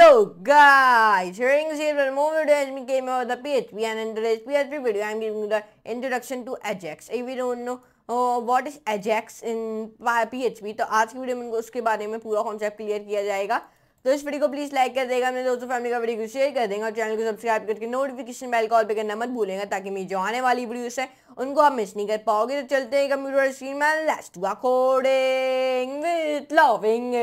So guys, hearing here and moment Edge came out the PHP and in today's PHP video I'm giving you the introduction to Ajax. If you don't know what is AJAX in P तो आज की video में उसके बारे में पूरा concept clear किया जाएगा तो इस वीडियो को प्लीज़ लाइक कर देगा मेरे दोस्तों फैमिली का वीडियो को शेयर कर देंगे और चैनल को सब्सक्राइब करके नोटिफिकेशन बेल कॉल पर करना मत भूलेंगे ताकि मेरी जो आने वाली वीडियोस है उनको आप मिस नहीं कर पाओगे तो चलते हैं कंप्यूटर स्क्रीन में with loving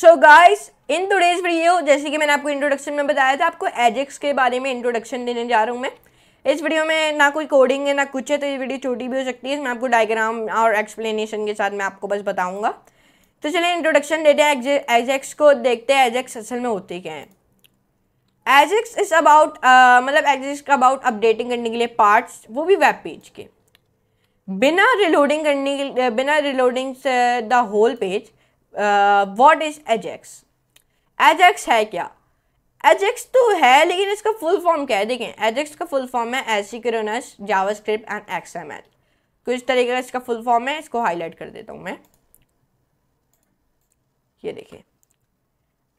so guys in today's video जैसे कि मैंने आपको इंट्रोडक्शन में बताया था आपको एजेक्स के बारे में इंट्रोडक्शन देने जा रहा हूँ मैं इस वीडियो में ना कोई कोडिंग है ना कुछ है तो ये वीडियो छोटी भी हो सकती है इसमें आपको डायग्राम और एक्सप्लेनेशन के साथ मैं आपको बस बताऊँगा तो चलिए इंट्रोडक्शन देते हैं एजेक्स को देखते हैं एजेक्स असल में होते क्या हैं एजेक्स इज़ अबाउट मतलब एजेक्स का अबाउट अपडेटिंग करने के लिए पार्ट्स वो भी वेब पेज के बिना रिलोडिंग करने के बिना reloading the whole page what is AJAX AJAX है क्या एजेक्स तो है लेकिन इसका फुल फॉर्म क्या है देखें एजेक्स का फुल फॉर्म है एसिक्रोनस जावास्क्रिप्ट एंड एक्सएमएल कुछ तरीके का इसका फुल फॉर्म है इसको हाईलाइट कर देता हूँ मैं ये देखें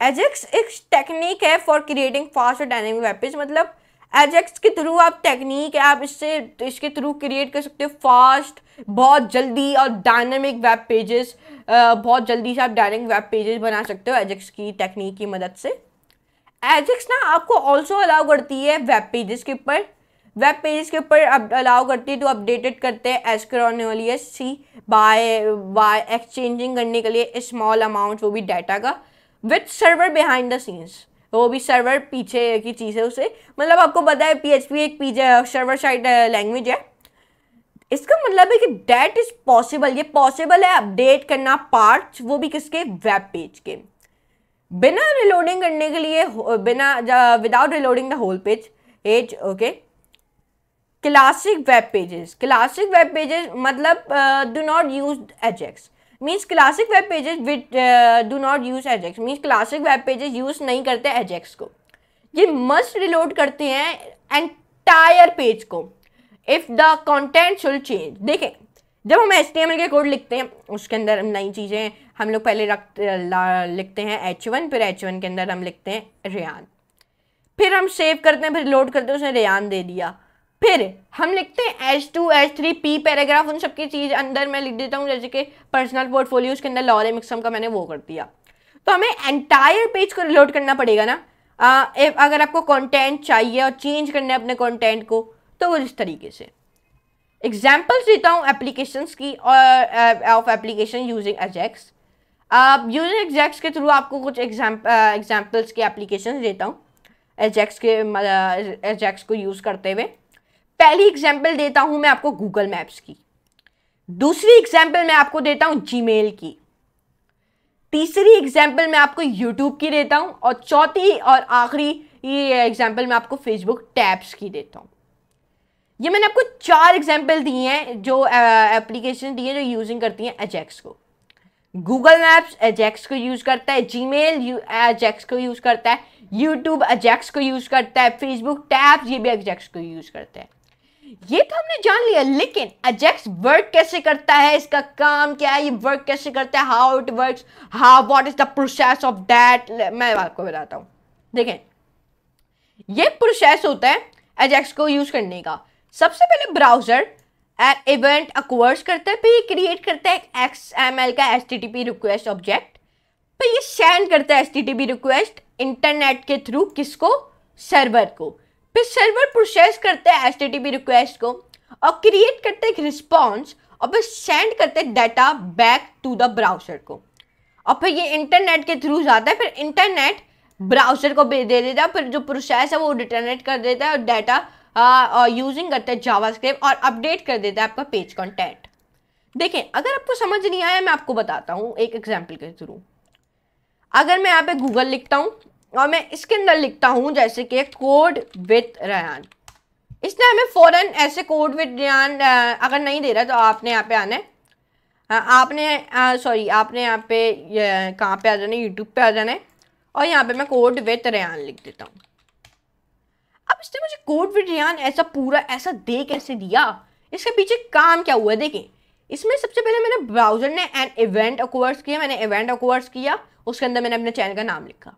एजेक्स एक टेक्निक है फॉर क्रिएटिंग फास्ट और डायनेमिक वेपन्स मतलब एजेक्स के थ्रू आप टेक्निक आप इससे इसके थ्रू क्रिएट कर सकते हो फास्ट बहुत जल्दी और डायनेमिक वेब पेजेस बहुत जल्दी से आप डायनेमिक वेब पेजेस बना सकते हो एजेक्स की टेक्निक की मदद से एजेक्स ना आपको ऑल्सो अलाउ करती है वेब पेजेस के ऊपर वेब पेजेस के ऊपर अब अलाउ करती है तो अपडेटेड करते हैं एज वाली है सी बाय बाय एक्सचेंजिंग करने के लिए स्मॉल अमाउंट वो भी डाटा का with server behind the scenes वो भी सर्वर पीछे की चीज़ है उसे मतलब आपको पता है पीएचपी एक पी सर्वर साइड लैंग्वेज है इसका मतलब है कि डैट इज़ पॉसिबल ये पॉसिबल है अपडेट करना पार्ट वो भी किसके वेब पेज के बिना रिलोडिंग करने के लिए बिना without reloading the whole page as okay classic web pages classic web pages मतलब do not use AJAX means classic web pages with do not use AJAX means classic web pages use नहीं करते AJAX को ये must reload करते हैं entire page को if the content should change देखें जब हम एच के कोड लिखते हैं उसके अंदर हम नई चीज़ें हम लोग पहले रख लिखते हैं एच वन फिर एच वन के अंदर हम लिखते हैं रेयान फिर हम सेव करते हैं फिर लोड करते हैं उसने रेयान दे दिया फिर हम लिखते हैं H two H three P paragraph उन सबकी चीज़ अंदर मैं लिख देता हूँ जैसे कि पर्सनल पोर्टफोलियो उसके अंदर लॉरे मिक्सम का मैंने वो कर दिया तो हमें एंटायर पेज को रिलोड करना पड़ेगा ना आ, अगर आपको कंटेंट चाहिए और चेंज करना है अपने कंटेंट को तो वो इस तरीके से एग्जाम्पल्स देता हूँ एप्लीकेशंस की और ऑफ एप्लीकेशन यूजिंग एजेक्स आप यूजिंग एग्जैक्स के थ्रू आपको कुछ एग्जाम्पल्स के एप्लीकेशन देता हूँ एजेक्स के एजेक्स को यूज़ करते हुए पहली एग्जाम्पल देता हूँ मैं आपको गूगल मैप्स की दूसरी एग्जाम्पल मैं आपको देता हूँ जीमेल की तीसरी एग्जाम्पल मैं आपको यूट्यूब की देता हूं और चौथी और आखिरी ये एग्जाम्पल मैं आपको फेसबुक टैब्स की देता हूँ ये मैंने आपको चार एग्जाम्पल दिए हैं जो एप्लीकेशन दिए जो यूजिंग करती हैं एजेक्स को गूगल मैप्स एजेक्स को यूज़ करता है जी मेल एजेक्स को यूज़ करता है यूट्यूब एजेक्स को यूज़ करता है फेसबुक टैब्स ये भी एजेक्स को यूज़ करता है ये तो हमने जान लिया लेकिन अजेक्स वर्क कैसे करता है इसका काम क्या है ये वर्क कैसे करता है how it work how what is the process of that मैं आपको बताता हूं देखें ये प्रोसेस होता है एजेक्स को यूज़ करने का सबसे पहले ब्राउज़र इवेंट अकवर्स करते हैं फिर ये क्रिएट करता है एक्स एम एल का H T T P request object फिर ये सेंड करता है H T T P request internet के थ्रू किसको सर्वर को फिर सर्वर प्रोसेस करते हैं एच रिक्वेस्ट को और क्रिएट करते हैं रिस्पॉन्स और फिर सेंड करते data back to the browser को और फिर ये इंटरनेट के थ्रू जाता है फिर इंटरनेट ब्राउज़र को दे देता है फिर जो प्रोसेस है वो रिटर्नेट कर देता है और डाटा यूजिंग करता है जावास्क्रिप्ट और अपडेट कर देता है आपका पेज कंटेंट देखें अगर आपको समझ नहीं आया मैं आपको बताता हूँ एक एग्जाम्पल के थ्रू अगर मैं यहाँ पे गूगल लिखता हूँ और मैं इसके अंदर लिखता हूँ जैसे कि कोड विथ रयान इसने हमें फ़ौरन ऐसे कोड विथ रयान अगर नहीं दे रहा तो आपने यहाँ पे आना है हाँ, आपने सॉरी आपने यहाँ पे कहाँ पे आ जाना है यूट्यूब पे आ जाना है और यहाँ पे मैं कोड विथ रयान लिख देता हूँ अब इसने मुझे कोड विथ रयान ऐसा पूरा ऐसा दे कैसे दिया इसके पीछे काम क्या हुआ देखें इसमें सबसे पहले मैंने ब्राउज़र ने एन इवेंट अकोवर्स किया मैंने इवेंट अकोवर्स किया उसके अंदर मैंने अपने चैनल का नाम लिखा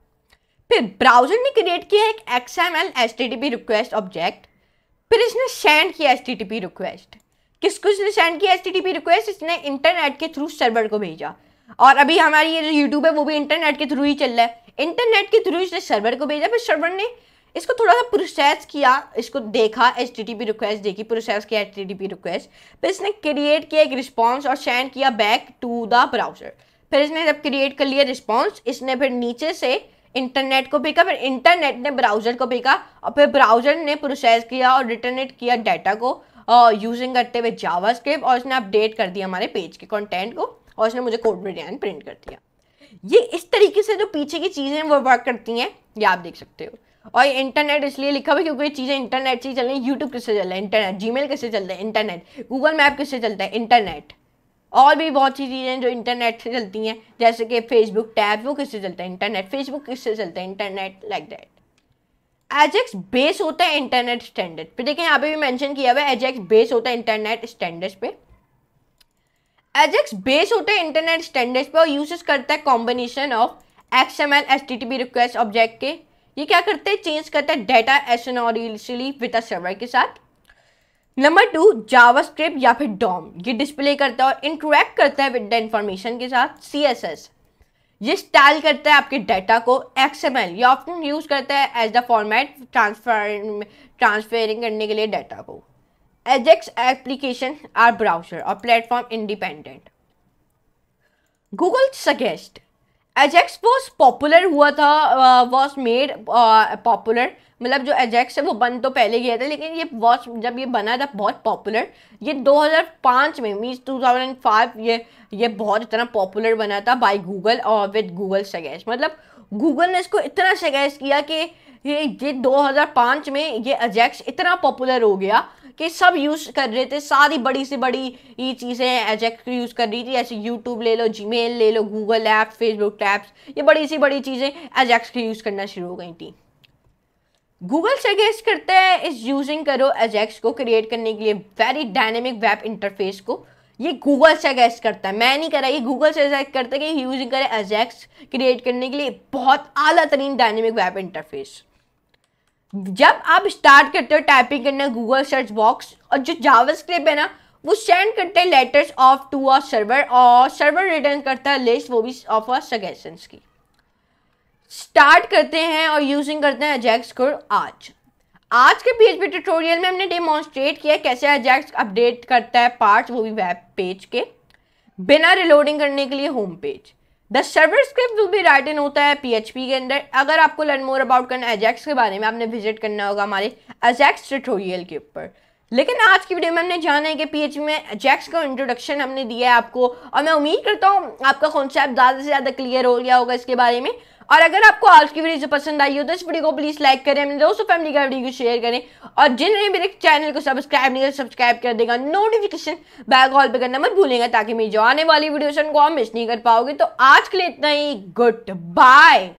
फिर ब्राउजर ने क्रिएट किया एक X M L S T T P request object फिर इसने सेंड किया H T T P request किस कुछ ने सेंड किया H T T P request इसने इंटरनेट के थ्रू सर्वर को भेजा और अभी हमारी ये जो यूट्यूब है वो भी इंटरनेट के थ्रू ही चल रहा है इंटरनेट के थ्रू इसने सर्वर को भेजा फिर सर्वर ने इसको थोड़ा सा प्रोसेस किया इसको देखा H T T P request देखी प्रोसेस किया H T T P request फिर इसने क्रिएट किया एक रिस्पॉन्स और सेंड किया बैक टू द ब्राउजर फिर इसने जब क्रिएट कर लिया रिस्पॉन्स इसने फिर नीचे से इंटरनेट को भेजा फिर इंटरनेट ने ब्राउजर को भेजा और फिर ब्राउजर ने प्रोसेस किया और रिटर्नेट किया डाटा को यूजिंग करते हुए जावास्क्रिप्ट और उसने अपडेट कर दिया हमारे पेज के कंटेंट को और उसने मुझे कोड डिजाइन प्रिंट कर दिया ये इस तरीके से जो पीछे की चीज़ें वो वर्क करती हैं ये आप देख सकते हो और ये इंटरनेट इसलिए लिखा हुआ क्योंकि ये चीज़ें इंटरनेट से ही चल रही हैं यूट्यूब किससे चल रहा है इंटरनेट जी मेल किससे चल रहा है इंटरनेट गूगल मैप किससे चलता है इंटरनेट और भी बहुत सी चीज़ें जो इंटरनेट से चलती हैं जैसे कि फेसबुक टैब वो किससे चलता है इंटरनेट फेसबुक किससे चलता है internet like that AJAX base होता है इंटरनेट स्टैंडर्ड पे देखें यहाँ पे भी मेंशन किया हुआ है एजेक्स बेस होता है इंटरनेट स्टैंडर्ड पे एजेक्स बेस होता है इंटरनेट स्टैंडर्ड पे और यूजेस करता है combination of X M L S T T B request object के ये क्या करते हैं चेंज करता है data asynchronously with a server के साथ नंबर टू जावास्क्रिप्ट या फिर डॉम ये डिस्प्ले करता है और इंटरेक्ट करता है विद द इंफॉर्मेशन के साथ सी एस एस ये स्टाइल करता है आपके डाटा को एक्सएमएल ये ऑप्शन यूज करता है as the format transfer transferring करने के लिए डाटा को एजेक्स एप्लीकेशन आर ब्राउजर और platform independent Google suggest AJAX was popular हुआ था वॉज मेड पॉपुलर मतलब जो एजेक्स है वो बन तो पहले गया था लेकिन ये वॉच जब ये बना था बहुत पॉपुलर ये 2005 में मीन्स 2005 ये ये बहुत इतना पॉपुलर बना था बाय गूगल और विद गूगल सगैस मतलब गूगल ने इसको इतना सगैस किया कि ये ये 2005 में ये एजेक्स इतना पॉपुलर हो गया कि सब यूज़ कर रहे थे सारी बड़ी से बड़ी ये चीज़ें एजेक्ट यूज़ कर रही थी जैसे यूट्यूब ले लो जीमेल ले लो गूगल ऐप फेसबुक टैप्स ये बड़ी सी बड़ी चीज़ें एजेक्स यूज़ करना शुरू हो गई थी गूगल सजेस्ट करते हैं इस यूजिंग करो एजेक्स को क्रिएट करने के लिए वेरी डायनेमिक वेब इंटरफेस को ये गूगल सजेस्ट करता है मैं नहीं कर रहा ये गूगल सजेस्ट करता है कि यूजिंग करें एजेक्स क्रिएट करने के लिए बहुत अला तरीन डायनेमिक वेब इंटरफेस जब आप स्टार्ट करते हो टाइपिंग करना गूगल सर्च बॉक्स और जो जावास्क्रिप्ट है ना वो सेंड करते हैं letters off to our server और सर्वर रिटर्न करता है लिस्ट वो भी ऑफ आर सजेशंस की स्टार्ट करते हैं और यूजिंग करते हैं अजैक्स को आज आज के पी ट्यूटोरियल में हमने डेमोन्स्ट्रेट किया कैसे अजैक्स अपडेट करता है पार्ट्स वो भी वेब पेज के बिना रिलोडिंग करने के लिए home page the server script भी राइट इन होता है पीएचपी के अंदर अगर आपको लर्न मोर अबाउट करना एजैक्स के बारे में आपने विजिट करना होगा हमारे एजैक्स ट्यूटोरियल के ऊपर लेकिन आज की वीडियो में हमने जाना है कि पीएचपी में जैक्स का इंट्रोडक्शन हमने दिया है आपको और मैं उम्मीद करता हूँ आपका कॉन्सेप्ट ज़्यादा से ज़्यादा क्लियर हो गया होगा इसके बारे में और अगर आपको आज की वीडियो पसंद आई हो तो इस वीडियो को प्लीज़ लाइक करें अपने दोस्तों फैमिली का वीडियो को शेयर करें और जिन्होंने मेरे चैनल को सब्सक्राइब नहीं सब्सक्राइब कर देगा नोटिफिकेशन बैल हॉल पर करना मत भूलेंगे ताकि मेरी जो आने वाली वीडियो उनको आप मिस नहीं कर पाओगे तो आज के लिए इतना ही गुड बाय